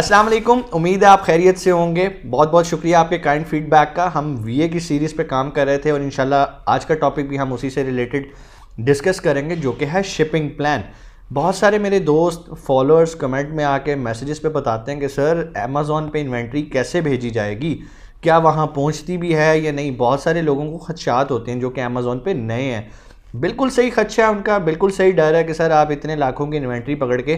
अस्सलाम वालेकुम उम्मीद है आप खैरियत से होंगे बहुत बहुत शुक्रिया आपके काइंड फीडबैक का हम वीए की सीरीज़ पे काम कर रहे थे और इंशाल्लाह आज का टॉपिक भी हम उसी से रिलेटेड डिस्कस करेंगे जो कि है शिपिंग प्लान बहुत सारे मेरे दोस्त फॉलोअर्स कमेंट में आके मैसेजेस पे बताते हैं कि सर अमेज़ोन पे इन्वेंट्री कैसे भेजी जाएगी क्या वहाँ पहुँचती भी है या नहीं बहुत सारे लोगों को खदशात होते हैं जो कि अमेज़ोन पे नए हैं बिल्कुल सही खदशा है उनका बिल्कुल सही डर है कि सर आप इतने लाखों की इन्वेंट्री पकड़ के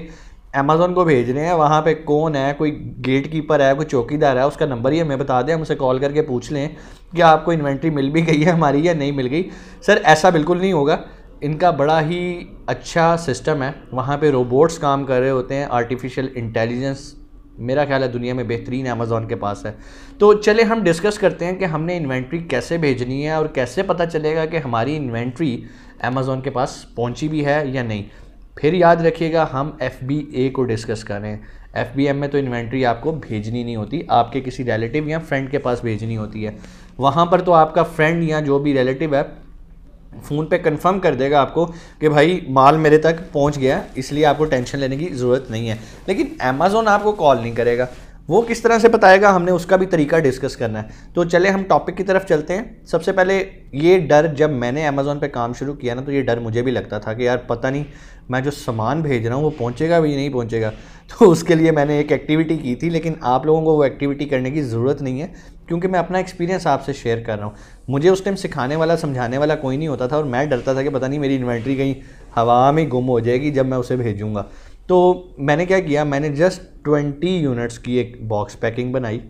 अमेज़ोन को भेज रहे हैं वहाँ पे कौन है कोई गेट कीपर है कोई चौकीदार है उसका नंबर ही हमें बता दें हम उसे कॉल करके पूछ लें कि आपको इन्वेंट्री मिल भी गई है हमारी या नहीं मिल गई सर ऐसा बिल्कुल नहीं होगा इनका बड़ा ही अच्छा सिस्टम है वहाँ पे रोबोट्स काम कर रहे होते हैं आर्टिफिशियल इंटेलिजेंस मेरा ख्याल है दुनिया में बेहतरीन अमेज़ोन के पास है तो चले हम डिस्कस करते हैं कि हमने इन्वेंट्री कैसे भेजनी है और कैसे पता चलेगा कि हमारी इन्वेंट्री अमेज़ोन के पास पहुँची भी है या नहीं फिर याद रखिएगा हम एफ बी ए को डिस्कस करें एफ बी एम में तो इन्वेंट्री आपको भेजनी नहीं होती आपके किसी रिलेटिव या फ्रेंड के पास भेजनी होती है वहाँ पर तो आपका फ्रेंड या जो भी रिलेटिव है फ़ोन पे कंफर्म कर देगा आपको कि भाई माल मेरे तक पहुंच गया इसलिए आपको टेंशन लेने की ज़रूरत नहीं है लेकिन अमेज़ोन आपको कॉल नहीं करेगा वो किस तरह से बताएगा हमने उसका भी तरीका डिस्कस करना है तो चले हम टॉपिक की तरफ चलते हैं सबसे पहले ये डर जब मैंने अमेज़ोन पे काम शुरू किया ना तो ये डर मुझे भी लगता था कि यार पता नहीं मैं जो सामान भेज रहा हूँ वो पहुँचेगा भी नहीं पहुँचेगा तो उसके लिए मैंने एक एक्टिविटी की थी लेकिन आप लोगों को वो एक्टिविटी करने की ज़रूरत नहीं है क्योंकि मैं अपना एक्सपीरियंस आपसे शेयर कर रहा हूँ मुझे उस टाइम सिखाने वाला समझाने वाला कोई नहीं होता था और मैं डरता था कि पता नहीं मेरी इन्वेंट्री कहीं हवा में गुम हो जाएगी जब मैं उसे भेजूँगा तो मैंने क्या किया मैंने जस्ट ट्वेंटी यूनिट्स की एक बॉक्स पैकिंग बनाई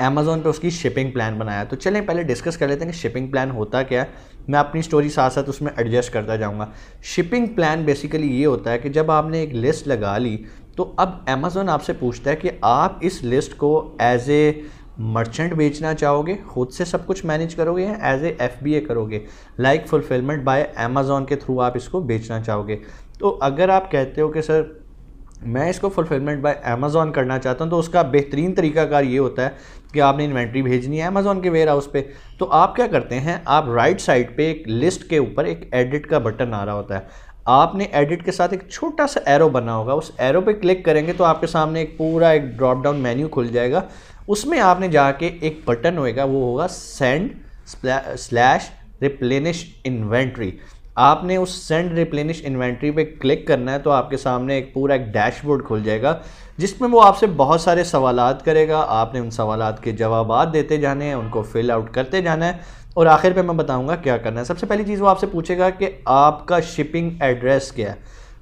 अमेज़ोन पे उसकी शिपिंग प्लान बनाया तो चलें पहले डिस्कस कर लेते हैं कि शिपिंग प्लान होता क्या है मैं अपनी स्टोरी साथ साथ उसमें एडजस्ट करता जाऊँगा शिपिंग प्लान बेसिकली ये होता है कि जब आपने एक लिस्ट लगा ली तो अब अमेज़ोन आपसे पूछता है कि आप इस लिस्ट को एज ए मर्चेंट बेचना चाहोगे खुद से सब कुछ मैनेज करोगे या as a F B A करोगे लाइक फुलफिलमेंट बाय अमेजोन के थ्रू आप इसको बेचना चाहोगे तो अगर आप कहते हो कि सर मैं इसको फुलफिलमेंट बाय अमेजोन करना चाहता हूँ तो उसका बेहतरीन तरीकाकार ये होता है कि आपने इन्वेंट्री भेजनी है अमेज़ॉन के वेयर हाउस पे तो आप क्या करते हैं आप राइट साइड पे एक लिस्ट के ऊपर एक एडिट का बटन आ रहा होता है आपने एडिट के साथ एक छोटा सा एरो बना होगा उस एरो पे क्लिक करेंगे तो आपके सामने एक पूरा एक ड्रॉप डाउन मेन्यू खुल जाएगा उसमें आपने जाके एक बटन होएगा वो होगा सेंड स्लैश रिप्लेनिश इन्वेंट्री आपने उस सेंड रिप्लेनिश इन्वेंट्री पे क्लिक करना है तो आपके सामने एक पूरा एक डैशबोर्ड खुल जाएगा जिसमें वो आपसे बहुत सारे सवाल करेगा आपने उन सवाल के जवाब देते जाने हैं उनको फिल आउट करते जाना है और आखिर पे मैं बताऊंगा क्या करना है सबसे पहली चीज़ वो आपसे पूछेगा कि आपका शिपिंग एड्रेस क्या है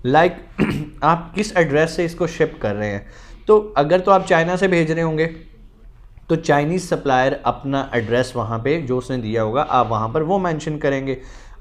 लाइक like, आप किस एड्रेस से इसको शिप कर रहे हैं तो अगर तो आप चाइना से भेज रहे होंगे तो चाइनीज़ सप्लायर अपना एड्रेस वहाँ पे जो उसने दिया होगा आप वहाँ पर वो मेंशन करेंगे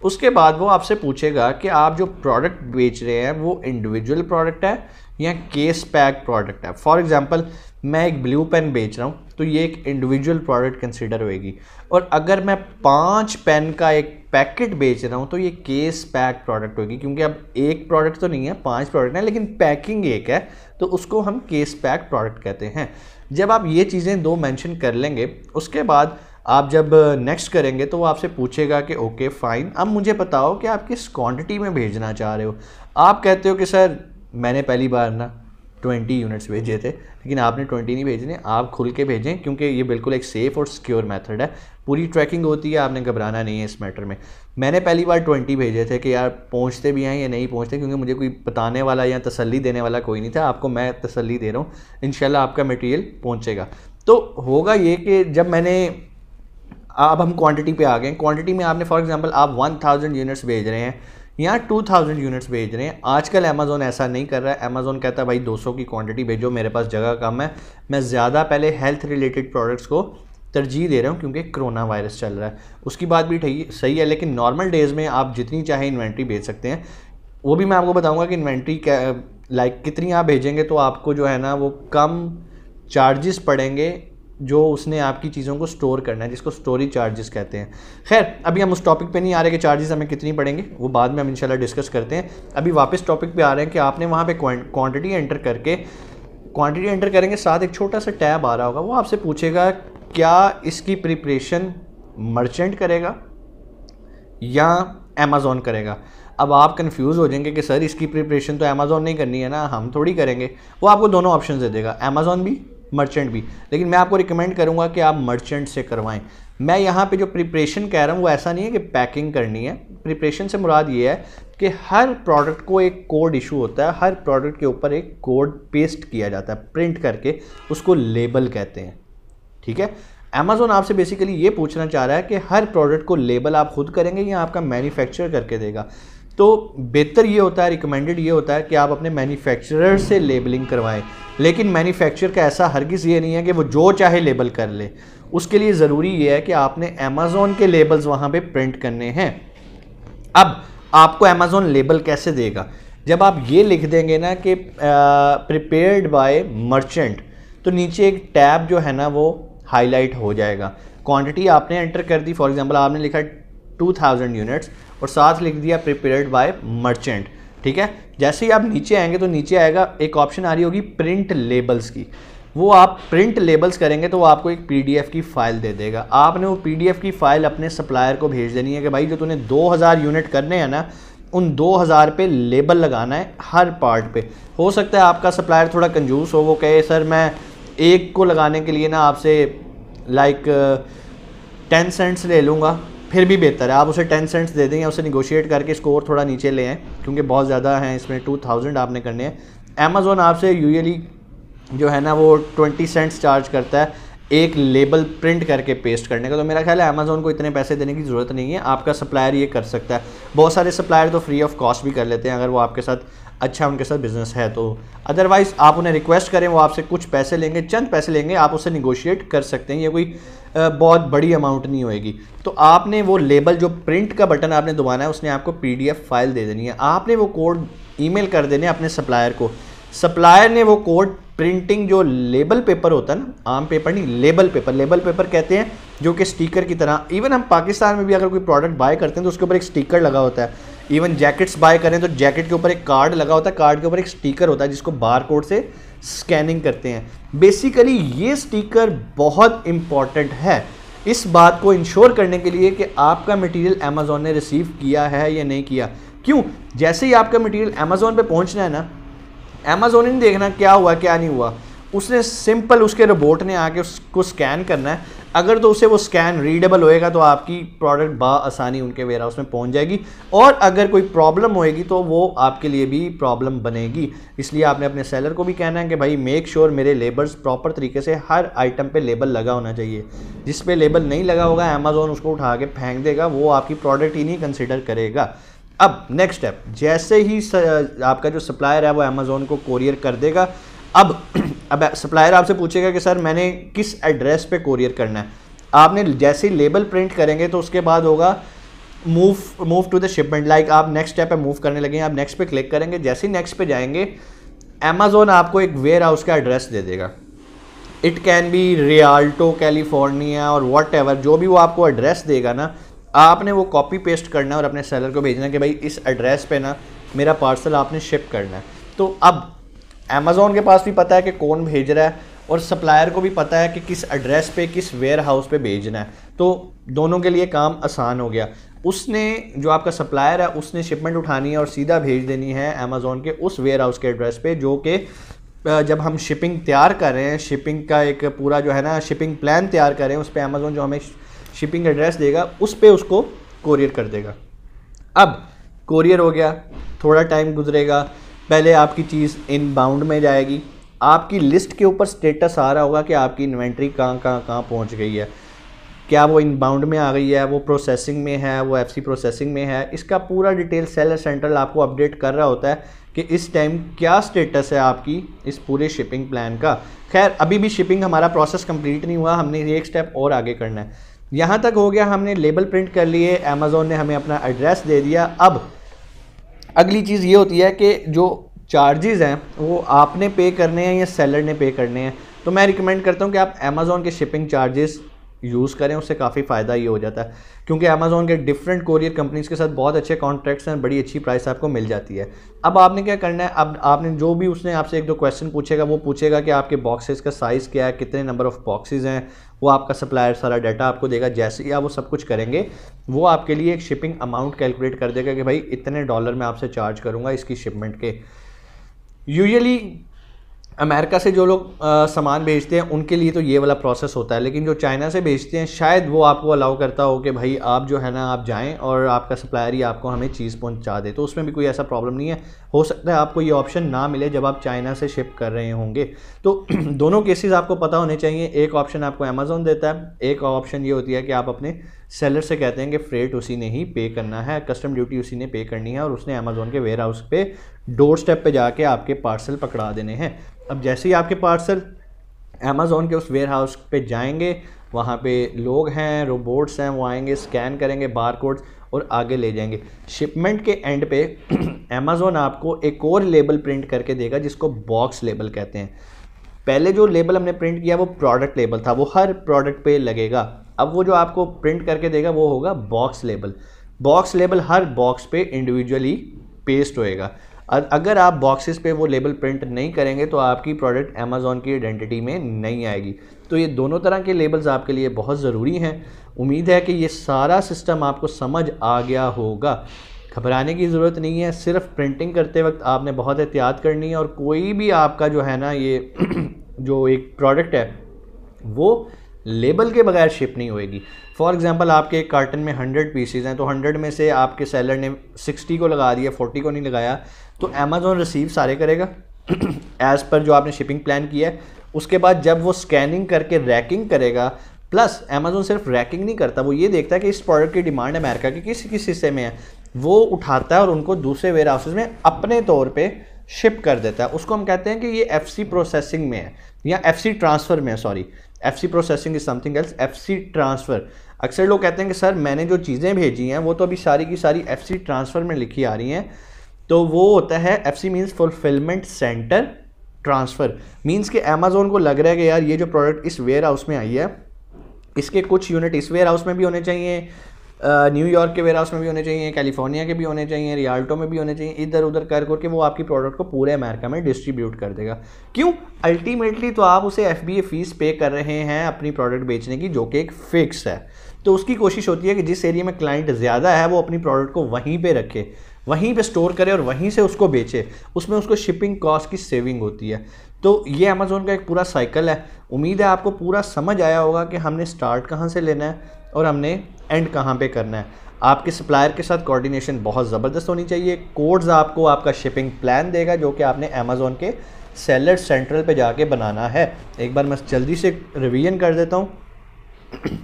उसके बाद वो आपसे पूछेगा कि आप जो प्रोडक्ट बेच रहे हैं वो इंडिविजुअल प्रोडक्ट है या केस पैक प्रोडक्ट है फॉर एग्ज़ाम्पल मैं एक ब्लू पेन बेच रहा हूँ तो ये एक इंडिविजुअल प्रोडक्ट कंसिडर होएगी और अगर मैं पाँच पेन का एक पैकेट बेच रहा हूँ तो ये केस पैक प्रोडक्ट होगी क्योंकि अब एक प्रोडक्ट तो नहीं है पाँच प्रोडक्ट हैं लेकिन पैकिंग एक है तो उसको हम केस पैक प्रोडक्ट कहते हैं जब आप ये चीज़ें दो मेंशन कर लेंगे उसके बाद आप जब नेक्स्ट करेंगे तो वो आपसे पूछेगा कि ओके फ़ाइन अब मुझे बताओ कि आप किस क्वांटिटी में भेजना चाह रहे हो आप कहते हो कि सर मैंने पहली बार ना ट्वेंटी यूनिट्स भेजे थे लेकिन आपने ट्वेंटी नहीं भेजने आप खुल के भेजें क्योंकि ये बिल्कुल एक सेफ़ और सिक्योर मेथड है पूरी ट्रैकिंग होती है आपने घबराना नहीं है इस मैटर में मैंने पहली बार ट्वेंटी भेजे थे कि यार पहुंचते भी हैं या नहीं पहुंचते क्योंकि मुझे कोई बताने वाला या तसल्ली देने वाला कोई नहीं था आपको मैं तसल्ली दे रहा हूँ इन आपका मटेरियल पहुँचेगा तो होगा ये कि जब मैंने अब हम क्वांटिटी पे आ गए क्वांटिटी में आपने फॉर एग्जांपल आप 1000 यूनिट्स भेज रहे हैं यहाँ 2000 यूनिट्स भेज रहे हैं आजकल अमेजोन ऐसा नहीं कर रहा है अमेजोन कहता है भाई 200 की क्वांटिटी भेजो मेरे पास जगह कम है मैं ज़्यादा पहले हेल्थ रिलेटेड प्रोडक्ट्स को तरजीह दे रहा हूँ क्योंकि कोरोना वायरस चल रहा है उसकी बात भी सही है लेकिन नॉर्मल डेज़ में आप जितनी चाहे इन्वेंट्री भेज सकते हैं वो भी मैं आपको बताऊँगा कि इन्वेंट्री लाइक कितनी आप भेजेंगे तो आपको जो है ना वो कम चार्जेस पड़ेंगे जो उसने आपकी चीज़ों को स्टोर करना है जिसको स्टोरी चार्जेस कहते हैं खैर अभी हम उस टॉपिक पे नहीं आ रहे कि चार्जेस हमें कितनी पड़ेंगे वो बाद में हम इंशाल्लाह डिस्कस करते हैं अभी वापस टॉपिक पे आ रहे हैं कि आपने वहाँ पे क्वांटिटी एंटर करके क्वांटिटी एंटर करेंगे साथ एक छोटा सा टैब आ रहा होगा वो आपसे पूछेगा क्या इसकी प्रिपरेशन मर्चेंट करेगा या अमेज़ोन करेगा अब आप कंफ्यूज हो जाएंगे कि सर इसकी प्रिपरेशन तो अमेज़ोन नहीं करनी है ना हम थोड़ी करेंगे वो आपको दोनों ऑप्शन दे देगा अमेज़ोन भी मर्चेंट भी लेकिन मैं आपको रिकमेंड करूँगा कि आप मर्चेंट से करवाएँ मैं यहाँ पे जो प्रिपरेशन कह रहा हूँ वो ऐसा नहीं है कि पैकिंग करनी है प्रिपरेशन से मुराद ये है कि हर प्रोडक्ट को एक कोड इशू होता है हर प्रोडक्ट के ऊपर एक कोड पेस्ट किया जाता है प्रिंट करके उसको लेबल कहते हैं ठीक है अमेज़ोन आपसे बेसिकली ये पूछना चाह रहा है कि हर प्रोडक्ट को लेबल आप खुद करेंगे या आपका मैन्युफैक्चर करके देगा तो बेहतर ये होता है रिकमेंडेड ये होता है कि आप अपने मैन्युफैक्चरर से लेबलिंग करवाएं लेकिन मैन्युफैक्चरर का ऐसा हरगिज़ ये नहीं है कि वो जो चाहे लेबल कर ले उसके लिए ज़रूरी ये है कि आपने अमेज़ोन के लेबल्स वहाँ पे प्रिंट करने हैं अब आपको अमेज़ोन लेबल कैसे देगा जब आप ये लिख देंगे ना कि प्रिपेयर्ड बाय मर्चेंट तो नीचे एक टैब जो है ना वो हाईलाइट हो जाएगा क्वांटिटी आपने एंटर कर दी फॉर एग्जांपल आपने लिखा टू थाउजेंड यूनिट्स और साथ लिख दिया प्रिपेयर्ड बाय मर्चेंट ठीक है जैसे ही आप नीचे आएंगे तो नीचे आएगा एक ऑप्शन आ रही होगी प्रिंट लेबल्स की वो आप प्रिंट लेबल्स करेंगे तो वो आपको एक पीडीएफ की फ़ाइल दे देगा आपने वो पीडीएफ की फ़ाइल अपने सप्लायर को भेज देनी है कि भाई जो तूने 2000 यूनिट करने हैं ना उन 2000 पे लेबल लगाना है हर पार्ट पे हो सकता है आपका सप्लायर थोड़ा कंजूस हो वो कहे सर मैं एक को लगाने के लिए ना आपसे लाइक टेन सेंट्स ले लूँगा फिर भी बेहतर है आप उसे टेन सेंट्स दे देंगे या उसे निगोशिएट करके स्कोर थोड़ा नीचे ले आएँ क्योंकि बहुत ज़्यादा हैं इसमें टू थाउजेंड आपने करने हैं अमेज़ोन आपसे यूजली जो है ना वो ट्वेंटी सेंट्स चार्ज करता है एक लेबल प्रिंट करके पेस्ट करने का तो मेरा ख्याल है अमेज़ोन को इतने पैसे देने की ज़रूरत नहीं है आपका सप्लायर ये कर सकता है बहुत सारे सप्लायर तो फ्री ऑफ कॉस्ट भी कर लेते हैं अगर वो आपके साथ अच्छा उनके साथ बिजनेस है तो अदरवाइज़ आप उन्हें रिक्वेस्ट करें वो आपसे कुछ पैसे लेंगे चंद पैसे लेंगे आप उसे निगोशिएट कर सकते हैं ये कोई बहुत बड़ी अमाउंट नहीं होएगी तो आपने वो लेबल जो प्रिंट का बटन आपने दबाना है उसने आपको पी फाइल दे देनी है आपने वो कोड ईमेल कर देने अपने सप्लायर को सप्लायर ने वो कोड प्रिंटिंग जो लेबल पेपर होता है ना आम पेपर नहीं लेबल पेपर लेबल पेपर कहते हैं जो कि स्टिकर की तरह इवन हम पाकिस्तान में भी अगर कोई प्रोडक्ट बाय करते हैं तो उसके ऊपर एक स्टिकर लगा होता है इवन जैकेट्स बाय करें तो जैकेट के ऊपर एक कार्ड लगा होता है कार्ड के ऊपर एक स्टिकर होता है जिसको बार कोड से स्कैनिंग करते हैं बेसिकली ये स्टिकर बहुत इम्पॉर्टेंट है इस बात को इंश्योर करने के लिए कि आपका मटेरियल अमेजोन ने रिसीव किया है या नहीं किया क्यों जैसे ही आपका मटेरियल अमेजोन पे पहुंचना है ना अमेजोन ही देखना क्या हुआ क्या नहीं हुआ उसने सिंपल उसके रोबोट ने आके उसको स्कैन करना है अगर तो उसे वो स्कैन रीडेबल होएगा तो आपकी प्रोडक्ट आसानी उनके वेयर हाउस में पहुंच जाएगी और अगर कोई प्रॉब्लम होएगी तो वो आपके लिए भी प्रॉब्लम बनेगी इसलिए आपने अपने सेलर को भी कहना है कि भाई मेक श्योर sure मेरे लेबर्स प्रॉपर तरीके से हर आइटम पे लेबल लगा होना चाहिए जिस पे लेबल नहीं लगा होगा अमेजोन उसको उठा के फेंक देगा वो आपकी प्रोडक्ट ही नहीं कंसिडर करेगा अब नेक्स्ट स्टेप जैसे ही आपका जो सप्लायर है वो अमेज़ोन को कोरियर कर देगा अब अब सप्लायर आपसे पूछेगा कि सर मैंने किस एड्रेस पे कोरियर करना है आपने जैसे ही लेबल प्रिंट करेंगे तो उसके बाद होगा move move to the shipment like आप नेक्स्ट स्टेप पे मूव करने लगे आप नेक्स्ट पे क्लिक करेंगे जैसे ही नेक्स्ट पे जाएंगे अमेजोन आपको एक वेयर हाउस का एड्रेस दे देगा it can be Rialto California और वॉट जो भी वो आपको एड्रेस देगा ना आपने वो कॉपी पेस्ट करना है और अपने सेलर को भेजना कि भाई इस एड्रेस पर ना मेरा पार्सल आपने शिप करना है तो अब अमेज़ोन के पास भी पता है कि कौन भेज रहा है और सप्लायर को भी पता है कि किस एड्रेस पे किस वेयर हाउस पे भेजना है तो दोनों के लिए काम आसान हो गया उसने जो आपका सप्लायर है उसने शिपमेंट उठानी है और सीधा भेज देनी है अमेज़ोन के उस वेयर हाउस के एड्रेस पे जो कि जब हम शिपिंग तैयार कर रहे हैं शिपिंग का एक पूरा जो है ना शिपिंग प्लान तैयार कर रहे हैं उस पर अमेज़ोन जो हमें शिपिंग एड्रेस देगा उस पर उसको कोरियर कर देगा अब कोरियर हो गया थोड़ा टाइम गुजरेगा पहले आपकी चीज़ इन बाउंड में जाएगी आपकी लिस्ट के ऊपर स्टेटस आ रहा होगा कि आपकी इन्वेंट्री कहाँ कहाँ कहाँ पहुँच गई है क्या वो इनबाउंड में आ गई है वो प्रोसेसिंग में है वो एफसी प्रोसेसिंग में है इसका पूरा डिटेल सेलर सेंट्रल आपको अपडेट कर रहा होता है कि इस टाइम क्या स्टेटस है आपकी इस पूरे शिपिंग प्लान का खैर अभी भी शिपिंग हमारा प्रोसेस कंप्लीट नहीं हुआ हमने एक स्टेप और आगे करना है यहाँ तक हो गया हमने लेबल प्रिंट कर लिए अमेज़ोन ने हमें अपना एड्रेस दे दिया अब अगली चीज़ ये होती है कि जो चार्जेस हैं वो आपने पे करने हैं या सेलर ने पे करने हैं तो मैं रिकमेंड करता हूँ कि आप अमेज़ोन के शिपिंग चार्जेस यूज़ करें उससे काफ़ी फ़ायदा ये हो जाता है क्योंकि अमेज़ोन के डिफरेंट कोरियर कंपनीज़ के साथ बहुत अच्छे कॉन्ट्रैक्ट्स हैं बड़ी अच्छी प्राइस आपको मिल जाती है अब आपने क्या करना है अब आपने जो भी उसने आपसे एक दो क्वेश्चन पूछेगा वो पूछेगा कि आपके बॉक्सेस का साइज़ क्या है कितने नंबर ऑफ़ बॉक्सेज हैं वो आपका सप्लायर सारा डाटा आपको देगा जैसे ही आप वो सब कुछ करेंगे वो आपके लिए एक शिपिंग अमाउंट कैलकुलेट कर देगा कि भाई इतने डॉलर में आपसे चार्ज करूँगा इसकी शिपमेंट के यूजली अमेरिका से जो लोग सामान भेजते हैं उनके लिए तो ये वाला प्रोसेस होता है लेकिन जो चाइना से भेजते हैं शायद वो आपको अलाउ करता हो कि भाई आप जो है ना आप जाएं और आपका सप्लायर ही आपको हमें चीज़ पहुंचा दे तो उसमें भी कोई ऐसा प्रॉब्लम नहीं है हो सकता है आपको ये ऑप्शन ना मिले जब आप चाइना से शिप कर रहे होंगे तो दोनों केसेस आपको पता होने चाहिए एक ऑप्शन आपको अमेजोन देता है एक ऑप्शन ये होती है कि आप अपने सेलर से कहते हैं कि फ्रेट उसी ने ही पे करना है कस्टम ड्यूटी उसी ने पे करनी है और उसने अमेजोन के वेयर हाउस पे डोर स्टेप पर जाके आपके पार्सल पकड़ा देने हैं अब जैसे ही आपके पार्सल अमेज़ोन के उस वेयर हाउस पर जाएंगे वहाँ पे लोग हैं रोबोट्स हैं वो आएंगे स्कैन करेंगे बार कोड्स और आगे ले जाएंगे शिपमेंट के एंड पे अमेज़ोन आपको एक और लेबल प्रिंट करके देगा जिसको बॉक्स लेबल कहते हैं पहले जो लेबल हमने प्रिंट किया वो प्रोडक्ट लेबल था वो हर प्रोडक्ट पे लगेगा अब वो जो आपको प्रिंट करके देगा वो होगा बॉक्स लेबल बॉक्स लेबल हर बॉक्स पे इंडिविजुअली पेस्ट होएगा अगर आप बॉक्सेस पे वो लेबल प्रिंट नहीं करेंगे तो आपकी प्रोडक्ट अमेज़ोन की आइडेंटिटी में नहीं आएगी तो ये दोनों तरह के लेबल्स आपके लिए बहुत ज़रूरी हैं उम्मीद है कि ये सारा सिस्टम आपको समझ आ गया होगा घबराने की ज़रूरत नहीं है सिर्फ प्रिंटिंग करते वक्त आपने बहुत एहतियात करनी है और कोई भी आपका जो है ना ये जो एक प्रोडक्ट है वो लेबल के बगैर शिप नहीं होएगी फॉर एग्जांपल आपके एक कार्टन में हंड्रेड पीसीज हैं तो हंड्रेड में से आपके सेलर ने सिक्सटी को लगा दिया फोर्टी को नहीं लगाया तो अमेज़ोन रिसीव सारे करेगा एज़ पर जो आपने शिपिंग प्लान किया है उसके बाद जब वो स्कैनिंग करके रैकिंग करेगा प्लस अमेज़ोन सिर्फ रैकिंग नहीं करता वो ये देखता है कि इस प्रोडक्ट की डिमांड अमेरिका के किस किस हिस्से में है वो उठाता है और उनको दूसरे वेयर हाउसेज में अपने तौर पर शिप कर देता है उसको हम कहते हैं कि ये एफ प्रोसेसिंग में है या एफ ट्रांसफ़र में है sorry F C processing is something else F C transfer अक्सर लोग कहते हैं कि सर मैंने जो चीज़ें भेजी हैं वो तो अभी सारी की सारी एफ सी ट्रांसफ़र में लिखी आ रही हैं तो वो होता है F C means fulfilment centre transfer means कि अमेज़ोन को लग रहा है कि यार ये जो प्रोडक्ट इस वेयर हाउस में आई है इसके कुछ यूनिट इस वेयर हाउस में भी होने चाहिए न्यूयॉर्क के वेयर में भी होने चाहिए कैलिफोर्निया के भी होने चाहिए रियाल्टो में भी होने चाहिए इधर उधर कर करके वो आपकी प्रोडक्ट को पूरे अमेरिका में डिस्ट्रीब्यूट कर देगा क्यों अल्टीमेटली तो आप उसे एफ फीस पे कर रहे हैं अपनी प्रोडक्ट बेचने की जो कि एक फिक्स है तो उसकी कोशिश होती है कि जिस एरिया में क्लाइंट ज़्यादा है वो अपनी प्रोडक्ट को वहीं पर रखे वहीं पे स्टोर करे और वहीं से उसको बेचे उसमें उसको शिपिंग कॉस्ट की सेविंग होती है तो ये अमेज़ोन का एक पूरा साइकिल है उम्मीद है आपको पूरा समझ आया होगा कि हमने स्टार्ट कहाँ से लेना है और हमने एंड कहाँ पे करना है आपके सप्लायर के साथ कोऑर्डिनेशन बहुत ज़बरदस्त होनी चाहिए कोड्स आपको आपका शिपिंग प्लान देगा जो कि आपने अमेज़ोन के सेलर सेंट्रल पे जाके बनाना है एक बार मैं जल्दी से रिवीजन कर देता हूँ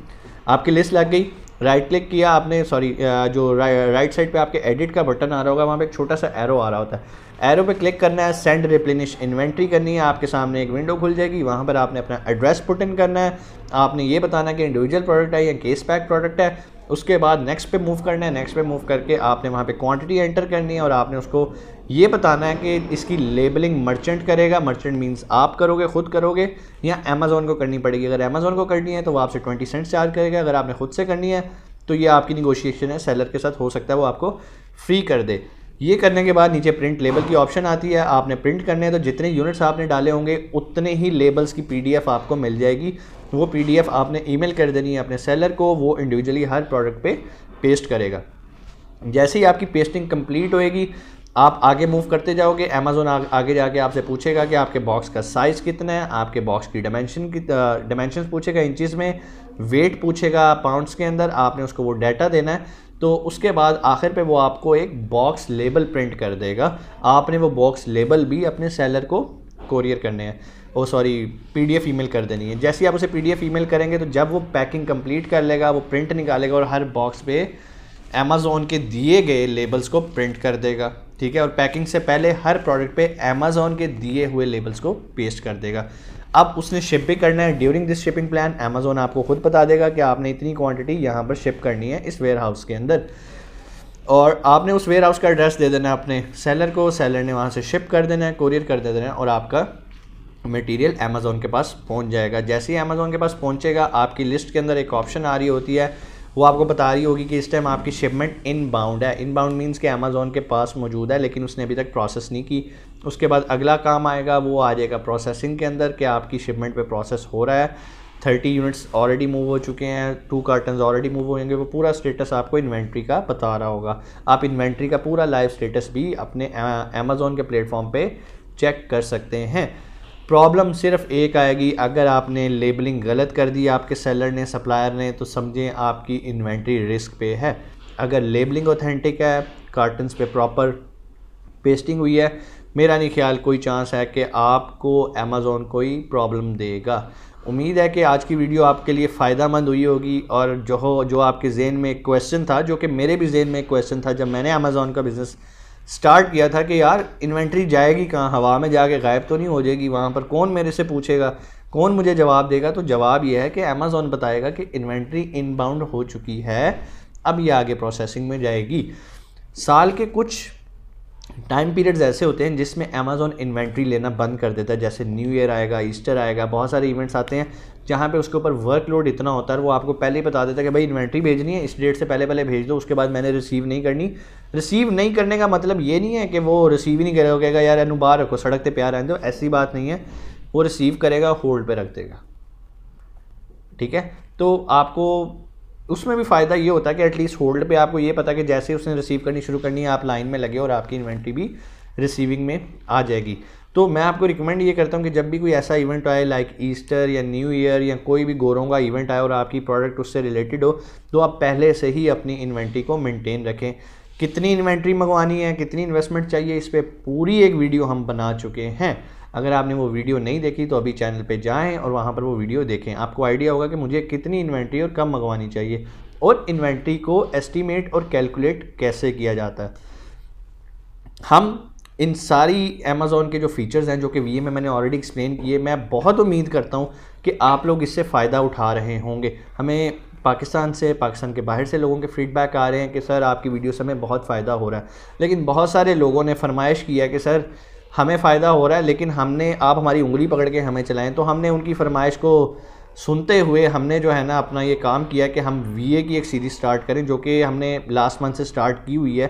आपकी लिस्ट लग गई राइट क्लिक किया आपने सॉरी जो राइट साइड पे आपके एडिट का बटन आ रहा होगा वहाँ पे एक छोटा सा एरो आ रहा होता है एरो पे क्लिक करना है सेंड रिप्लेनिश इन्वेंट्री करनी है आपके सामने एक विंडो खुल जाएगी वहाँ पर आपने अपना एड्रेस पुट इन करना है आपने ये बताना कि इंडिविजुअल प्रोडक्ट है या केस पैक प्रोडक्ट है उसके बाद नेक्स्ट पे मूव करना है नेक्स्ट पे मूव करके आपने वहाँ पे क्वांटिटी एंटर करनी है और आपने उसको ये बताना है कि इसकी लेबलिंग मर्चेंट करेगा मर्चेंट मींस आप करोगे खुद करोगे या अमेज़ोन को करनी पड़ेगी अगर अमेज़ोन को करनी है तो वो आपसे ट्वेंटी सेंट चार्ज करेगा अगर आपने खुद से करनी है तो ये आपकी निगोशिएशन है सेलर के साथ हो सकता है वो आपको फ्री कर दे ये करने के बाद नीचे प्रिंट लेबल की ऑप्शन आती है आपने प्रिंट करने हैं तो जितने यूनिट्स आपने डाले होंगे उतने ही लेबल्स की पीडीएफ आपको मिल जाएगी वो पी आपने ई कर देनी है अपने सेलर को वो इंडिविजुअली हर प्रोडक्ट पे पेस्ट करेगा जैसे ही आपकी पेस्टिंग कंप्लीट होएगी आप आगे मूव करते जाओगे अमेजोन आगे जाके आपसे पूछेगा कि आपके बॉक्स का साइज़ कितना है आपके बॉक्स की डायमेंशन की डायमेंशन पूछेगा इंचज़ में वेट पूछेगा पाउंड्स के अंदर आपने उसको वो डाटा देना है तो उसके बाद आखिर पे वो आपको एक बॉक्स लेबल प्रिंट कर देगा आपने वो बॉक्स लेबल भी अपने सेलर को कोरियर करने हैं ओ सॉरी पीडीएफ ईमेल कर देनी है जैसे ही आप उसे पीडीएफ ईमेल करेंगे तो जब वो पैकिंग कंप्लीट कर लेगा वो प्रिंट निकालेगा और हर बॉक्स पे अमेज़ोन के दिए गए लेबल्स को प्रिंट कर देगा ठीक है और पैकिंग से पहले हर प्रोडक्ट पे अमेज़ोन के दिए हुए लेबल्स को पेस्ट कर देगा अब उसने शिप भी करना है during this shipping plan Amazon आपको खुद बता देगा कि आपने इतनी क्वान्टिटी यहाँ पर शिप करनी है इस वेयर हाउस के अंदर और आपने उस वेयर हाउस का एड्रेस दे देना है अपने सेलर को सेलर ने वहाँ से शिप कर देना है कोरियर कर दे देना है और आपका मटेरियल अमेज़ोन के पास पहुंच जाएगा जैसे ही अमेज़ोन के पास पहुंचेगा आपकी लिस्ट के अंदर एक ऑप्शन आ रही होती है वो आपको बता रही होगी कि इस टाइम आपकी शिपमेंट इन बाउंड है इन बाउंड मीन्स कि अमेज़ोन के पास मौजूद है लेकिन उसने अभी तक प्रोसेस नहीं की उसके बाद अगला काम आएगा वो आ जाएगा प्रोसेसिंग के अंदर कि आपकी शिपमेंट पर प्रोसेस हो रहा है थर्टी यूनिट्स ऑलरेडी मूव हो चुके हैं टू कार्टन ऑलरेडी मूव होंगे वो पूरा स्टेटस आपको इन्वेंट्री का बता रहा होगा आप इन्वेंट्री का पूरा लाइव स्टेटस भी अपने अमेज़ोन के प्लेटफॉर्म पर चेक कर सकते हैं प्रॉब्लम सिर्फ एक आएगी अगर आपने लेबलिंग गलत कर दी आपके सेलर ने सप्लायर ने तो समझें आपकी इन्वेंट्री रिस्क पे है अगर लेबलिंग ऑथेंटिक है कार्टन्स पे प्रॉपर पेस्टिंग हुई है मेरा नहीं ख्याल कोई चांस है कि आपको अमेज़ोन कोई प्रॉब्लम देगा उम्मीद है कि आज की वीडियो आपके लिए फ़ायदा मंद हुई होगी और जो हो जो आपके जेन में एक क्वेश्चन था जो कि मेरे भी जेन में एक क्वेश्चन था जब मैंने अमेज़ोन का बिज़नेस स्टार्ट किया था कि यार इन्वेंट्री जाएगी कहाँ हवा में जाके गायब तो नहीं हो जाएगी वहाँ पर कौन मेरे से पूछेगा कौन मुझे जवाब देगा तो जवाब यह है कि अमेज़ोन बताएगा कि इन्वेंट्री इनबाउंड हो चुकी है अब ये आगे प्रोसेसिंग में जाएगी साल के कुछ टाइम पीरियड्स ऐसे होते हैं जिसमें अमेज़ोन इन्वेंट्री लेना बंद कर देता है जैसे न्यू ईयर आएगा ईस्टर आएगा बहुत सारे इवेंट्स आते हैं जहाँ पे उसके ऊपर वर्कलोड इतना होता है वो आपको पहले ही बता देता है कि भाई इन्वेंट्री भेजनी है इस डेट से पहले पहले भेज दो उसके बाद मैंने रिसीव नहीं करनी रिसीव नहीं करने का मतलब ये नहीं है कि वो रिसीव ही नहीं करेगा कहेगा यार एनू बाहर रखो सड़क पर प्यार आने दो ऐसी बात नहीं है वो रिसीव करेगा होल्ड पर रख देगा ठीक है तो आपको उसमें भी फ़ायदा ये होता है कि एटलीस्ट होल्ड पे आपको ये पता कि जैसे उसने रिसीव करनी शुरू करनी है आप लाइन में लगे और आपकी इन्वेंट्री भी रिसीविंग में आ जाएगी तो मैं आपको रिकमेंड ये करता हूँ कि जब भी कोई ऐसा इवेंट आए लाइक ईस्टर या न्यू ईयर या कोई भी गोरों का इवेंट आए और आपकी प्रोडक्ट उससे रिलेटेड हो तो आप पहले से ही अपनी इन्वेंट्री को मेनटेन रखें कितनी इन्वेंट्री मंगवानी है कितनी इन्वेस्टमेंट चाहिए इस पर पूरी एक वीडियो हम बना चुके हैं अगर आपने वो वीडियो नहीं देखी तो अभी चैनल पे जाएं और वहाँ पर वो वीडियो देखें आपको आइडिया होगा कि मुझे कितनी इन्वेंट्री और कब मंगवानी चाहिए और इन्वेंट्री को एस्टिमेट और कैलकुलेट कैसे किया जाता है हम इन सारी अमेज़ोन के जो फीचर्स हैं जो कि वी में मैंने ऑलरेडी एक्सप्लेन किए मैं बहुत उम्मीद करता हूँ कि आप लोग इससे फ़ायदा उठा रहे होंगे हमें पाकिस्तान से पाकिस्तान के बाहर से लोगों के फीडबैक आ रहे हैं कि सर आपकी वीडियो से हमें बहुत फ़ायदा हो रहा है लेकिन बहुत सारे लोगों ने फरमाइश की है कि सर हमें फ़ायदा हो रहा है लेकिन हमने आप हमारी उंगली पकड़ के हमें चलाएं तो हमने उनकी फरमाइश को सुनते हुए हमने जो है ना अपना ये काम किया कि हम वी की एक सीरीज़ स्टार्ट करें जो कि हमने लास्ट मंथ से स्टार्ट की हुई है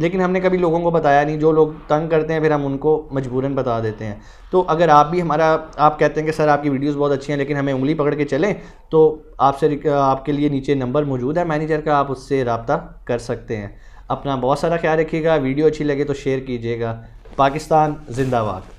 लेकिन हमने कभी लोगों को बताया नहीं जो लोग तंग करते हैं फिर हम उनको मजबूरन बता देते हैं तो अगर आप भी हमारा आप कहते हैं कि सर आपकी वीडियोस बहुत अच्छी हैं लेकिन हमें उंगली पकड़ के चलें तो आपसे आपके लिए नीचे नंबर मौजूद है मैनेजर का आप उससे रबता कर सकते हैं अपना बहुत सारा ख्याल रखिएगा वीडियो अच्छी लगे तो शेयर कीजिएगा पाकिस्तान जिंदाबाद